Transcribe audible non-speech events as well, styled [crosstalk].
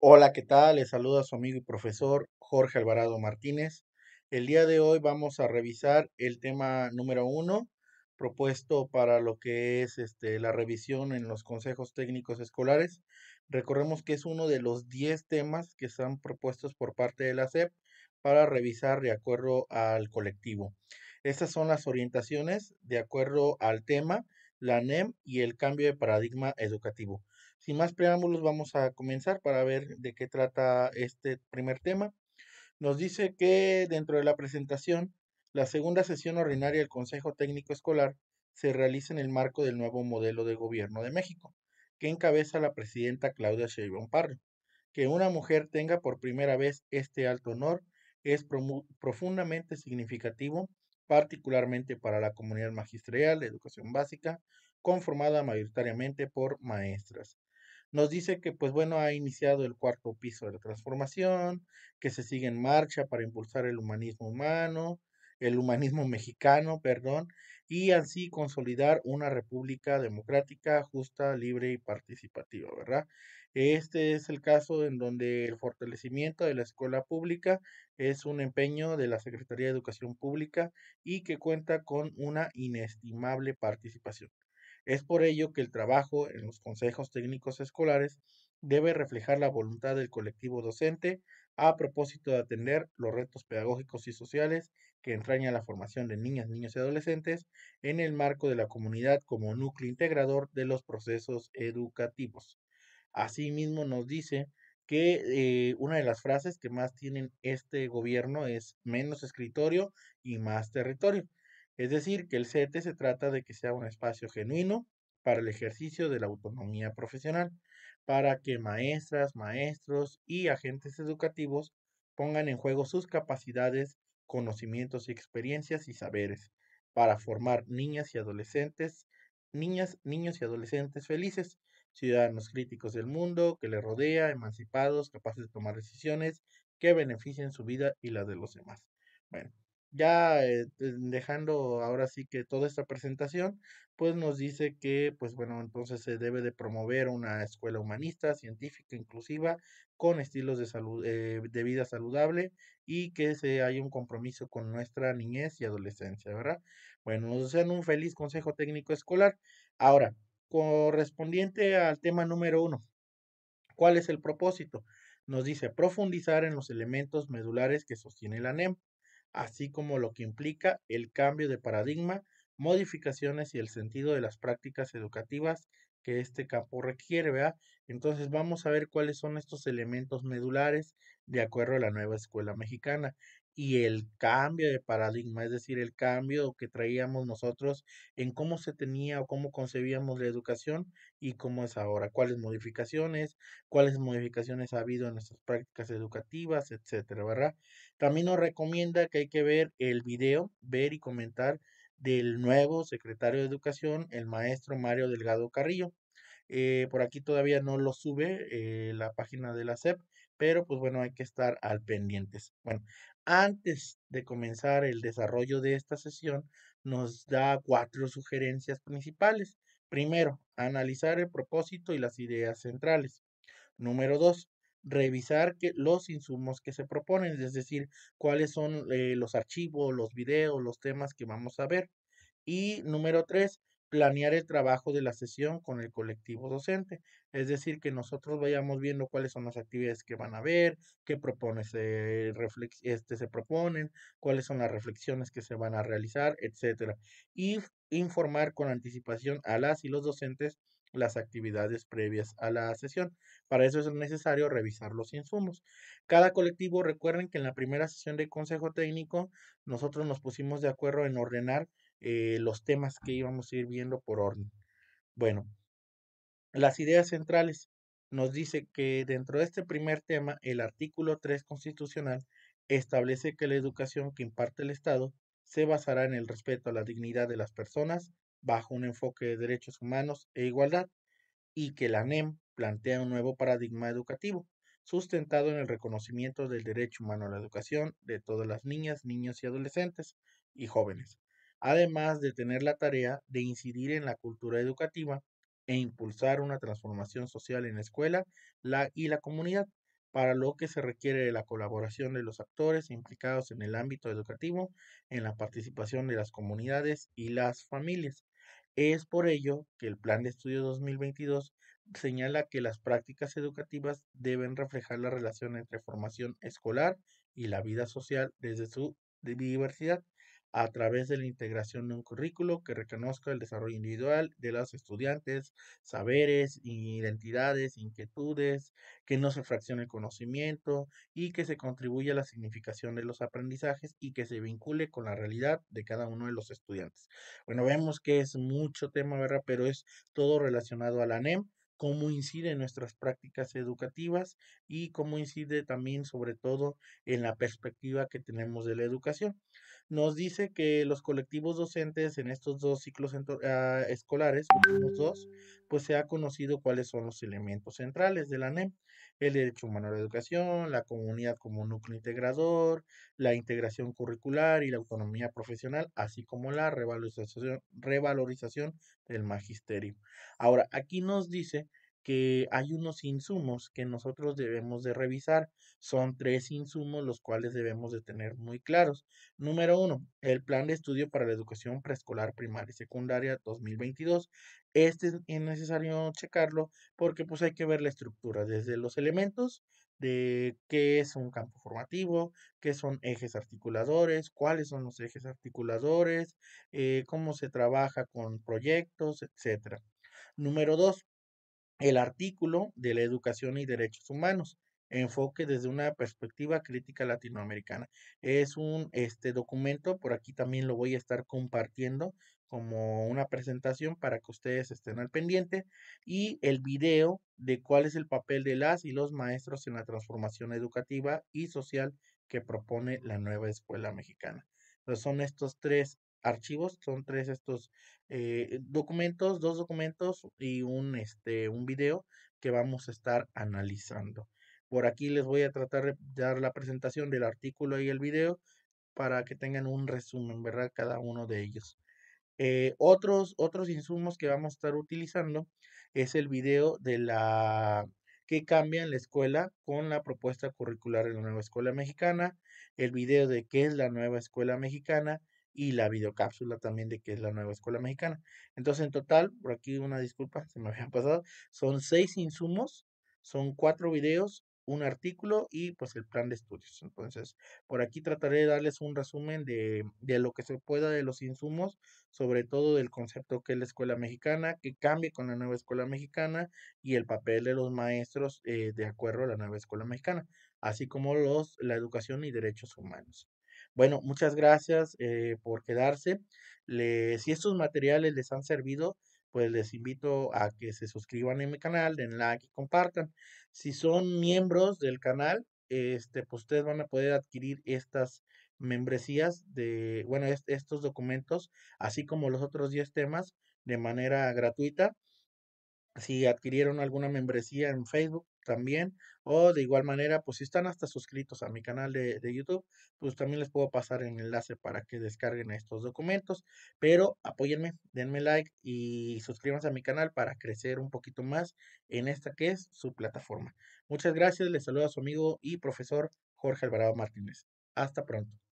Hola, ¿qué tal? Les saluda su amigo y profesor Jorge Alvarado Martínez. El día de hoy vamos a revisar el tema número uno propuesto para lo que es este, la revisión en los consejos técnicos escolares. Recordemos que es uno de los 10 temas que están propuestos por parte de la SEP para revisar de acuerdo al colectivo. Estas son las orientaciones de acuerdo al tema la NEM y el cambio de paradigma educativo. Sin más preámbulos, vamos a comenzar para ver de qué trata este primer tema. Nos dice que dentro de la presentación, la segunda sesión ordinaria del Consejo Técnico Escolar se realiza en el marco del nuevo modelo de gobierno de México, que encabeza la presidenta Claudia Sheinbaum Pardo. Que una mujer tenga por primera vez este alto honor es profundamente significativo particularmente para la comunidad magisterial de educación básica, conformada mayoritariamente por maestras. Nos dice que, pues bueno, ha iniciado el cuarto piso de la transformación, que se sigue en marcha para impulsar el humanismo humano, el humanismo [laughs] mexicano, perdón, y así consolidar una república democrática, justa, libre y participativa, ¿verdad? Este es el caso en donde el fortalecimiento de la escuela pública es un empeño de la Secretaría de Educación Pública y que cuenta con una inestimable participación. Es por ello que el trabajo en los consejos técnicos escolares debe reflejar la voluntad del colectivo docente a propósito de atender los retos pedagógicos y sociales que entraña la formación de niñas, niños y adolescentes en el marco de la comunidad como núcleo integrador de los procesos educativos. Asimismo nos dice que eh, una de las frases que más tienen este gobierno es menos escritorio y más territorio. Es decir, que el CETE e se trata de que sea un espacio genuino para el ejercicio de la autonomía profesional, para que maestras, maestros y agentes educativos pongan en juego sus capacidades, conocimientos experiencias y saberes, para formar niñas y adolescentes, niñas, niños y adolescentes felices, ciudadanos críticos del mundo que le rodea, emancipados, capaces de tomar decisiones que beneficien su vida y la de los demás. Bueno, ya eh, dejando ahora sí que toda esta presentación, pues nos dice que, pues bueno, entonces se debe de promover una escuela humanista, científica, inclusiva, con estilos de, salud, eh, de vida saludable y que se haya un compromiso con nuestra niñez y adolescencia, ¿verdad? Bueno, nos desean un feliz consejo técnico escolar. Ahora, Correspondiente al tema número uno. ¿Cuál es el propósito? Nos dice profundizar en los elementos medulares que sostiene la NEM, así como lo que implica el cambio de paradigma, modificaciones y el sentido de las prácticas educativas que este campo requiere, ¿verdad? Entonces vamos a ver cuáles son estos elementos medulares de acuerdo a la nueva escuela mexicana y el cambio de paradigma, es decir, el cambio que traíamos nosotros en cómo se tenía o cómo concebíamos la educación y cómo es ahora, cuáles modificaciones, cuáles modificaciones ha habido en nuestras prácticas educativas, etcétera, ¿verdad? También nos recomienda que hay que ver el video, ver y comentar del nuevo secretario de Educación, el maestro Mario Delgado Carrillo. Eh, por aquí todavía no lo sube eh, la página de la SEP, pero pues bueno, hay que estar al pendientes. Bueno, antes de comenzar el desarrollo de esta sesión, nos da cuatro sugerencias principales. Primero, analizar el propósito y las ideas centrales. Número dos, revisar que los insumos que se proponen, es decir, cuáles son eh, los archivos, los videos, los temas que vamos a ver. Y número tres, planear el trabajo de la sesión con el colectivo docente. Es decir, que nosotros vayamos viendo cuáles son las actividades que van a ver, qué propone se, eh, este, se proponen, cuáles son las reflexiones que se van a realizar, etcétera. Y informar con anticipación a las y los docentes las actividades previas a la sesión. Para eso es necesario revisar los insumos. Cada colectivo, recuerden que en la primera sesión de consejo técnico, nosotros nos pusimos de acuerdo en ordenar eh, los temas que íbamos a ir viendo por orden. Bueno, las ideas centrales nos dice que dentro de este primer tema, el artículo 3 constitucional establece que la educación que imparte el Estado se basará en el respeto a la dignidad de las personas bajo un enfoque de derechos humanos e igualdad y que la NEM plantea un nuevo paradigma educativo sustentado en el reconocimiento del derecho humano a la educación de todas las niñas, niños y adolescentes y jóvenes además de tener la tarea de incidir en la cultura educativa e impulsar una transformación social en la escuela la, y la comunidad, para lo que se requiere de la colaboración de los actores implicados en el ámbito educativo, en la participación de las comunidades y las familias. Es por ello que el Plan de Estudio 2022 señala que las prácticas educativas deben reflejar la relación entre formación escolar y la vida social desde su diversidad a través de la integración de un currículo que reconozca el desarrollo individual de los estudiantes, saberes, identidades, inquietudes, que no se fraccione el conocimiento y que se contribuya a la significación de los aprendizajes y que se vincule con la realidad de cada uno de los estudiantes. Bueno, vemos que es mucho tema, ¿verdad? Pero es todo relacionado a la NEM cómo incide en nuestras prácticas educativas y cómo incide también sobre todo en la perspectiva que tenemos de la educación nos dice que los colectivos docentes en estos dos ciclos ah, escolares, los dos, pues se ha conocido cuáles son los elementos centrales de la NEM, el derecho humano a la educación, la comunidad como núcleo integrador, la integración curricular y la autonomía profesional, así como la revalorización del magisterio. Ahora, aquí nos dice que hay unos insumos que nosotros debemos de revisar. Son tres insumos los cuales debemos de tener muy claros. Número uno, el plan de estudio para la educación preescolar, primaria y secundaria 2022. Este es necesario checarlo porque pues hay que ver la estructura desde los elementos de qué es un campo formativo, qué son ejes articuladores, cuáles son los ejes articuladores, eh, cómo se trabaja con proyectos, etc. Número dos, el artículo de la educación y derechos humanos, enfoque desde una perspectiva crítica latinoamericana. Es un este documento, por aquí también lo voy a estar compartiendo como una presentación para que ustedes estén al pendiente y el video de cuál es el papel de las y los maestros en la transformación educativa y social que propone la nueva escuela mexicana. Entonces son estos tres archivos, son tres estos eh, documentos, dos documentos y un, este, un video que vamos a estar analizando. Por aquí les voy a tratar de dar la presentación del artículo y el video para que tengan un resumen, ¿verdad? Cada uno de ellos. Eh, otros, otros insumos que vamos a estar utilizando es el video de la ¿Qué cambia en la escuela con la propuesta curricular de la nueva escuela mexicana, el video de qué es la nueva escuela mexicana, y la videocápsula también de que es la nueva escuela mexicana. Entonces, en total, por aquí una disculpa, [laughs] se me habían pasado, son seis insumos, son cuatro videos, un artículo y pues el plan de estudios. Entonces, por aquí trataré de darles un resumen de, lo que se pueda de los insumos, sobre todo del concepto que es la escuela mexicana, que cambie con la nueva escuela mexicana y el papel de los maestros eh, de acuerdo a la nueva escuela mexicana, así como los, la educación y derechos humanos. Bueno, muchas gracias eh, por quedarse. si estos materiales les han servido, pues les invito a que se suscriban en mi canal, den like y compartan. Si son miembros del canal, este, pues ustedes van a poder adquirir estas membresías de, bueno, estos documentos, así como los otros 10 temas de manera gratuita. Si adquirieron alguna membresía en Facebook, también. O de igual manera, pues si están hasta suscritos a mi canal de, YouTube, pues también les puedo pasar el enlace para que descarguen estos documentos. Pero apóyenme, denme like y suscríbanse a mi canal para crecer un poquito más en esta que es su plataforma. Muchas gracias, les saluda a su amigo y profesor Jorge Alvarado Martínez. Hasta pronto.